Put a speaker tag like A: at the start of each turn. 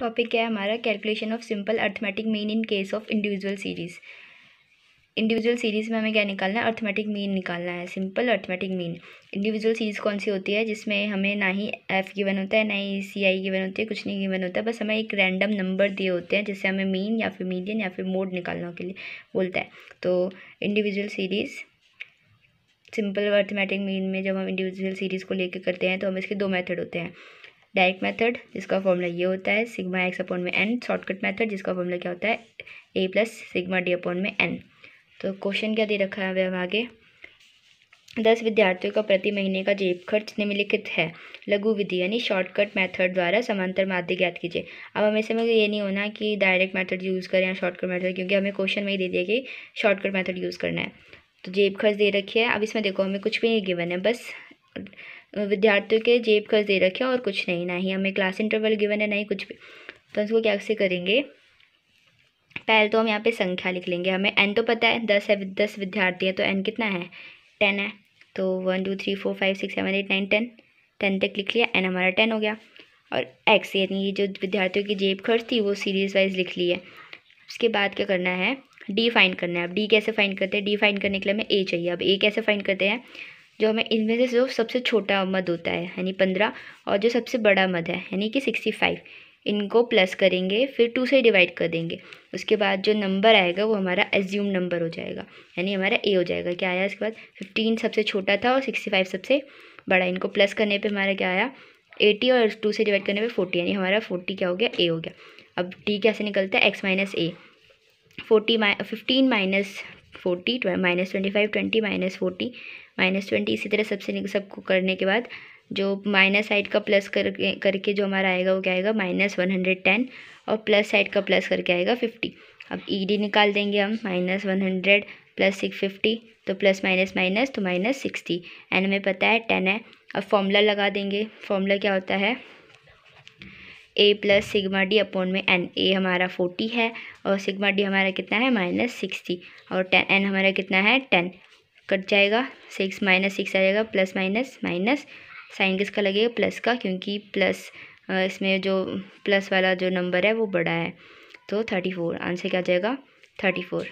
A: topic क्या है हमारा calculation of simple arithmetic mean in case of individual series individual series में हमें क्या निकालना है अर्थमेटिक मीन निकालना है simple arithmetic mean individual series कौन सी होती है जिसमें हमें ना ही एफ़ गिवन होता है ना ही सी आई गिवन होती है कुछ नहीं गिवन होता है बस हमें एक रैंडम नंबर दिए होते हैं जिससे हमें मीन या फिर मीडियन या फिर मोड निकालने के लिए बोलता है तो individual series simple arithmetic mean में जब हम इंडिविजुअल सीरीज़ को लेकर करते हैं तो हम इसके दो मेथड होते हैं डायरेक्ट मेथड जिसका फॉर्मूला ये होता है सिग्मा एक्स अपॉन में एन शॉर्टकट मेथड जिसका फॉर्मूला क्या होता है A plus sigma D upon में एन तो क्वेश्चन क्या दे रखा है अब आगे दस विद्यार्थियों का प्रति महीने का जेब खर्च निम्नलिखित है लघु विधि यानी शॉर्टकट मेथड द्वारा समांतर माध्य ज्ञात कीजिए अब हमें समय ये नहीं होना कि डायरेक्ट मेथड यूज़ करें या शॉर्टकट मेथड क्योंकि हमें क्वेश्चन में ही दे दिया कि शॉर्टकट मेथड यूज़ करना है तो जेब खर्च दे रखी है अब इसमें देखो हमें कुछ भी नहीं गिवन है बस विद्यार्थियों के जेब खर्च दे रखे और कुछ नहीं ना ही हमें क्लास इंटरवल गिवन है ना ही कुछ भी तो उसको क्या से करेंगे पहले तो हम यहाँ पे संख्या लिख लेंगे हमें एन तो पता है दस है दस विद्यार्थी है तो एन कितना है टेन है तो one two three four five six seven eight nine ten ten तक लिख लिया एन हमारा टेन हो गया और एक्स यानी ये जो विद्यार्थियों की जेब खर्च थी वो सीरीज वाइज लिख ली है उसके बाद क्या करना है डी फाइन करना है अब डी कैसे फाइन करते हैं डी फाइन करने के लिए हमें ए चाहिए अब ए कैसे फाइन करते हैं जो हमें इनमें से जो सबसे छोटा मद होता है यानी पंद्रह और जो सबसे बड़ा मद है यानी कि सिक्सटी फाइव इनको प्लस करेंगे फिर टू से डिवाइड कर देंगे उसके बाद जो नंबर आएगा वो हमारा एज्यूम नंबर हो जाएगा यानी हमारा ए हो जाएगा क्या आया इसके बाद फिफ्टीन सबसे छोटा था और सिक्सटी फाइव सबसे बड़ा इनको प्लस करने पे हमारा क्या आया एटी और टू से डिवाइड करने पे फोर्टी यानी हमारा फोर्टी क्या हो गया ए हो गया अब टी कैसे निकलता है X minus A forty minus fifteen minus forty minus twenty five twenty minus forty minus twenty इसी तरह सबसे सबको करने के बाद जो माइनस साइड का प्लस कर करके जो हमारा आएगा वो क्या आएगा माइनस वन हंड्रेड टेन और प्लस साइड का प्लस करके आएगा फिफ्टी अब ई e डी निकाल देंगे हम minus one hundred plus six fifty तो प्लस माइनस माइनस तो माइनस सिक्सटी एंड हमें पता है टेन है अब फॉर्मूला लगा देंगे फॉर्मूला क्या होता है A plus sigma D upon में एन ए हमारा फोर्टी है और सिग्मा डी हमारा कितना है माइनस सिक्सटी और टेन एन हमारा कितना है टेन कट जाएगा सिक्स माइनस सिक्स आ जाएगा प्लस माइनस माइनस साइन किसका लगेगा प्लस का क्योंकि प्लस इसमें जो प्लस वाला जो नंबर है वो बड़ा है तो थर्टी फोर आंसर क्या आ जाएगा थर्टी फोर